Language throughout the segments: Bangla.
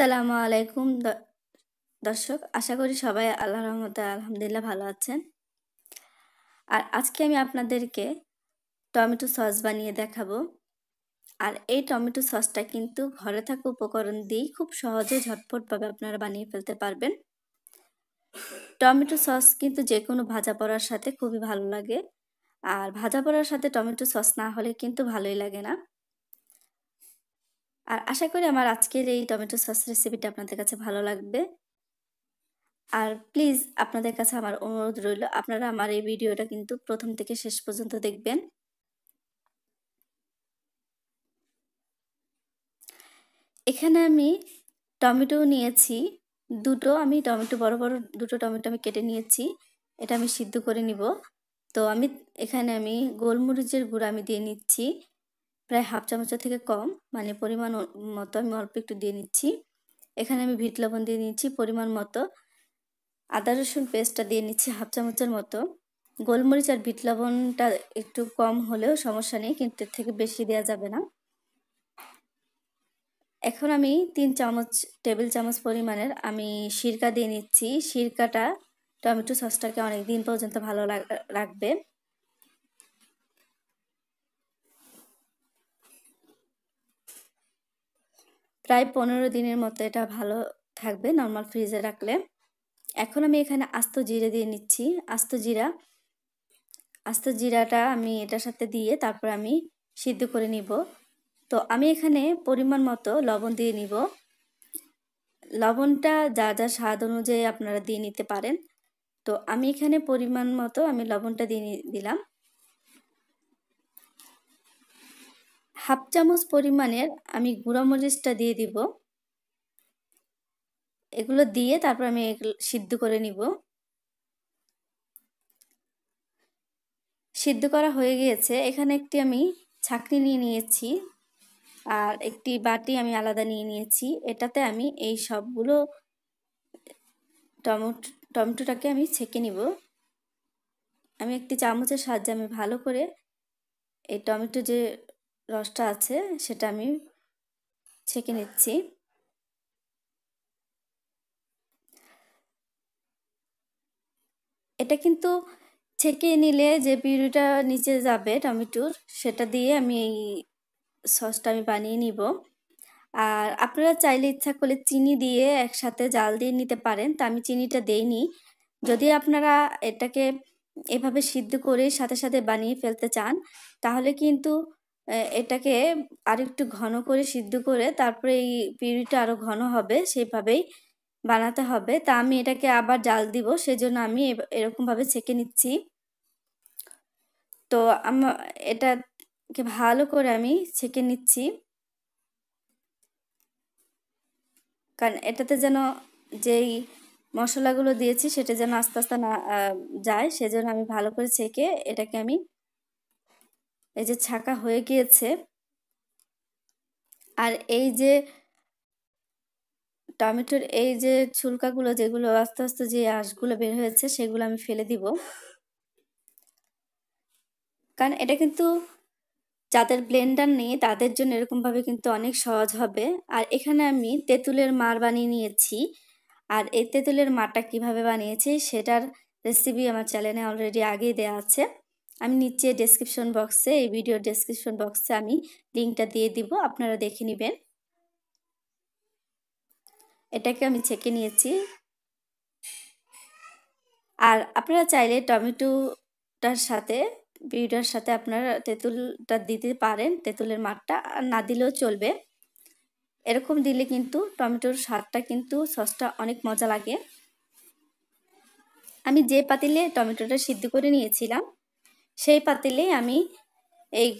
আসসালামু আলাইকুম দর্শক আশা করি সবাই আল্লাহ রহমত আলহামদুলিল্লাহ ভালো আছেন আর আজকে আমি আপনাদেরকে টমেটো সস বানিয়ে দেখাবো আর এই টমেটো সসটা কিন্তু ঘরে থাকা উপকরণ দিয়েই খুব সহজে ঝটপটভাবে আপনারা বানিয়ে ফেলতে পারবেন টমেটো সস কিন্তু যে কোনো ভাজা পড়ার সাথে খুবই ভালো লাগে আর ভাজা পড়ার সাথে টমেটো সস না হলে কিন্তু ভালোই লাগে না আর আশা করি আমার আজকের এই টমেটো সস রেসিপিটা আপনাদের কাছে ভালো লাগবে আর প্লিজ আপনাদের কাছে আমার অনুরোধ রইল আপনারা আমার এই ভিডিওটা কিন্তু প্রথম থেকে শেষ পর্যন্ত দেখবেন এখানে আমি টমেটো নিয়েছি দুটো আমি টমেটো বড় বড় দুটো টমেটো আমি কেটে নিয়েছি এটা আমি সিদ্ধ করে নিব তো আমি এখানে আমি গোলমরিচের গুঁড়ো আমি দিয়ে নিচ্ছি প্রায় হাফ চামচের থেকে কম মানে পরিমাণ মতো আমি অল্প একটু দিয়ে নিচ্ছি এখানে আমি ভিট লবণ দিয়ে নিচ্ছি পরিমাণ মতো আদা রসুন পেস্টটা দিয়ে নিচ্ছি হাফ চামচের মতো গোলমরিচ আর ভিট লবণটা একটু কম হলেও সমস্যা নেই কিন্তু এর থেকে বেশি দেওয়া যাবে না এখন আমি তিন চামচ টেবিল চামচ পরিমাণের আমি সিরকা দিয়ে নিচ্ছি সিরকাটা টমেটো সসটাকে অনেক দিন পর্যন্ত ভালো রাখবে প্রায় পনেরো দিনের মতো এটা ভালো থাকবে নর্মাল ফ্রিজে রাখলে এখন আমি এখানে আস্ত জিরা দিয়ে নিচ্ছি আস্ত জিরা আস্ত জিরাটা আমি এটার সাথে দিয়ে তারপর আমি সিদ্ধ করে নিব তো আমি এখানে পরিমাণ মতো লবণ দিয়ে নিব লবণটা যা যা স্বাদ অনুযায়ী আপনারা দিয়ে নিতে পারেন তো আমি এখানে পরিমাণ মতো আমি লবণটা দিয়ে দিলাম হাফ চামচ পরিমাণের আমি গুঁড়ো মরিচটা দিয়ে দিব এগুলো দিয়ে তারপর আমি সিদ্ধ করে নিব সিদ্ধ করা হয়ে গিয়েছে এখানে একটি আমি ছাকনি নিয়ে নিয়েছি আর একটি বাটি আমি আলাদা নিয়ে নিয়েছি এটাতে আমি এই সবগুলো টমেটো টমেটোটাকে আমি ছেঁকে নিব আমি একটি চামচের সাহায্যে আমি ভালো করে এই টমেটো যে রসটা আছে সেটা আমি ছেঁকে নিচ্ছি এটা কিন্তু ছেঁকে নিলে যে পিউরিটা নিচে যাবে টমেটোর সেটা দিয়ে আমি এই সসটা আমি বানিয়ে নিব আর আপনারা চাইলে ইচ্ছা করলে চিনি দিয়ে একসাথে জাল দিয়ে নিতে পারেন তা আমি চিনিটা দেইনি যদি আপনারা এটাকে এভাবে সিদ্ধ করে সাথে সাথে বানিয়ে ফেলতে চান তাহলে কিন্তু এটাকে আরেকটু ঘন করে সিদ্ধ করে তারপরে এই পিউরিটা আরও ঘন হবে সেইভাবেই বানাতে হবে তা আমি এটাকে আবার জাল দিব সেজন্য আমি এরকমভাবে ছেঁকে নিচ্ছি তো আমার এটাকে ভালো করে আমি ছেঁকে নিচ্ছি কারণ এটাতে যেন যেই মশলাগুলো দিয়েছি সেটা যেন আস্তে আস্তে না যায় সেজন্য আমি ভালো করে ছেঁকে এটাকে আমি এই যে ছাকা হয়ে গিয়েছে আর এই যে টমেটোর এই যে ছুলকাগুলো যেগুলো আস্তে আস্তে যে আঁশগুলো বের হয়েছে সেগুলো আমি ফেলে দিব কারণ এটা কিন্তু যাদের ব্লেন্ডার নেই তাদের জন্য এরকমভাবে কিন্তু অনেক সহজ হবে আর এখানে আমি তেঁতুলের মার বানিয়ে নিয়েছি আর এই তেঁতুলের মারটা কিভাবে বানিয়েছি সেটার রেসিপি আমার চ্যানেলে অলরেডি আগেই দেওয়া আছে আমি নিচে ডেসক্রিপশন বক্সে এই ভিডিওর ডেসক্রিপশন বক্সে আমি লিঙ্কটা দিয়ে দিব আপনারা দেখে নেবেন এটাকে আমি ছেঁকে নিয়েছি আর আপনারা চাইলে টমেটোটার সাথে বিউটার সাথে আপনারা তেঁতুলটা দিতে পারেন তেঁতুলের মাঠটা আর না দিলেও চলবে এরকম দিলে কিন্তু টমেটোর স্বাদটা কিন্তু সসটা অনেক মজা লাগে আমি যে পাতিলে টমেটোটা সিদ্ধ করে নিয়েছিলাম সেই পাতিলেই আমি এই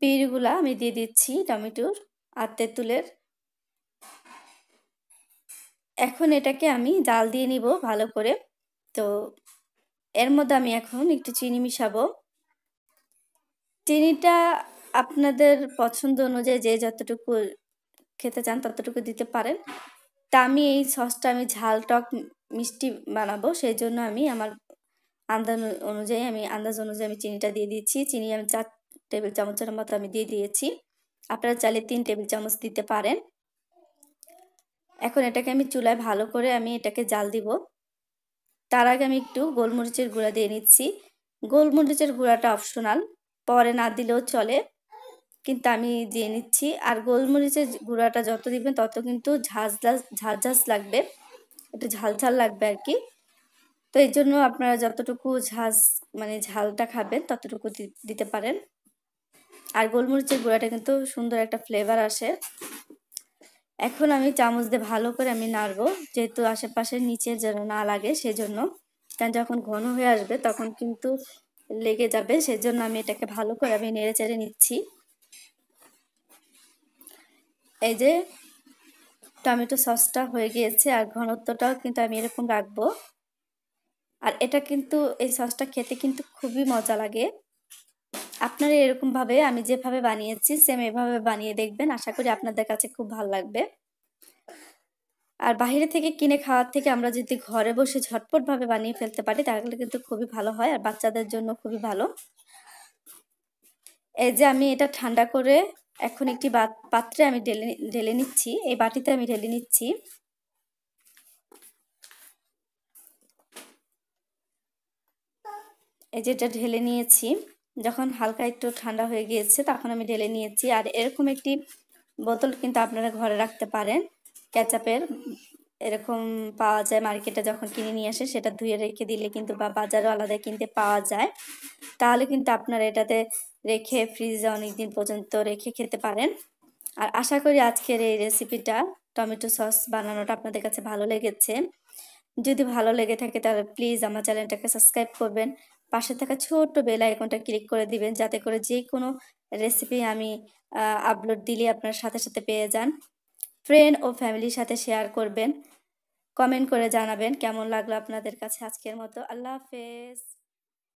পিড়গুলা আমি দিয়ে দিচ্ছি টমেটোর আর তেঁতুলের এখন এটাকে আমি জাল দিয়ে নিব ভালো করে তো এর মধ্যে আমি এখন একটু চিনি মিশাবো চিনিটা আপনাদের পছন্দ অনুযায়ী যে যতটুকু খেতে চান ততটুকু দিতে পারেন তা আমি এই সসটা আমি ঝাল টক মিষ্টি বানাবো সেই জন্য আমি আমার আন্দাজ অনুযায়ী আমি আন্দাজ অনুযায়ী আমি চিনিটা দিয়ে দিচ্ছি চিনি আমি চার টেবিল চামচের মতো আমি দিয়ে দিয়েছি আপনারা চালে তিন টেবিল চামচ দিতে পারেন এখন এটাকে আমি চুলায় ভালো করে আমি এটাকে জাল দিব তার আগে আমি একটু গোলমরিচের গুঁড়া দিয়ে নিচ্ছি গোলমরিচের গুঁড়াটা অপশনাল পরে না দিলেও চলে কিন্তু আমি দিয়ে নিচ্ছি আর গোলমরিচের গুঁড়াটা যত দিবেন তত কিন্তু ঝাঁঝ ঝাঁঝ লাগবে একটু ঝাল ঝাল লাগবে আর কি তো এই জন্য আপনারা যতটুকু ঝাঁজ মানে ঝালটা খাবেন ততটুকু দিতে পারেন আর গোলমরিচের গুঁড়াটা কিন্তু সুন্দর একটা ফ্লেভার আসে এখন আমি চামচ দিয়ে ভালো করে আমি নাড়বো যেহেতু আশেপাশের নিচে যেন না লাগে সেজন্য কারণ যখন ঘন হয়ে আসবে তখন কিন্তু লেগে যাবে সেজন্য আমি এটাকে ভালো করে আমি নেড়ে চেড়ে নিচ্ছি এই যে টমেটো সসটা হয়ে গিয়েছে আর ঘনত্বটাও কিন্তু আমি এরকম রাখবো আর এটা কিন্তু এই সসটা খেতে কিন্তু খুবই মজা লাগে আপনারা এরকমভাবে আমি যেভাবে বানিয়েছি সেম এভাবে বানিয়ে দেখবেন আশা করি আপনাদের কাছে খুব ভালো লাগবে আর বাহিরে থেকে কিনে খাওয়ার থেকে আমরা যদি ঘরে বসে ঝটপটভাবে বানিয়ে ফেলতে পারি তাহলে কিন্তু খুবই ভালো হয় আর বাচ্চাদের জন্য খুবই ভালো এই যে আমি এটা ঠান্ডা করে এখন একটি পাত্রে আমি ঢেলে ঢেলে নিচ্ছি এই বাটিতে আমি ঢেলে নিচ্ছি এই যেটা ঢেলে নিয়েছি যখন হালকা একটু ঠান্ডা হয়ে গিয়েছে তখন আমি ঢেলে নিয়েছি আর এরকম একটি বোতল কিন্তু আপনারা ঘরে রাখতে পারেন ক্যাচাপের এরকম পাওয়া যায় মার্কেটে যখন কিনে নিয়ে আসে সেটা ধুয়ে রেখে দিলে কিন্তু বা বাজারও আলাদা কিনতে পাওয়া যায় তাহলে কিন্তু আপনারা এটাতে রেখে ফ্রিজে অনেক দিন পর্যন্ত রেখে খেতে পারেন আর আশা করি আজকের এই রেসিপিটা টমেটো সস বানানোটা আপনাদের কাছে ভালো লেগেছে যদি ভালো লেগে থাকে তাহলে প্লিজ আমার চ্যানেলটাকে সাবস্ক্রাইব করবেন পাশে থাকা ছোট্ট বেল আইকনটা ক্লিক করে দিবেন যাতে করে যে কোনো রেসিপি আমি আপলোড দিলে আপনার সাথে সাথে পেয়ে যান ফ্রেন্ড ও ফ্যামিলির সাথে শেয়ার করবেন কমেন্ট করে জানাবেন কেমন লাগলো আপনাদের কাছে আজকের মতো আল্লাহ হাফেজ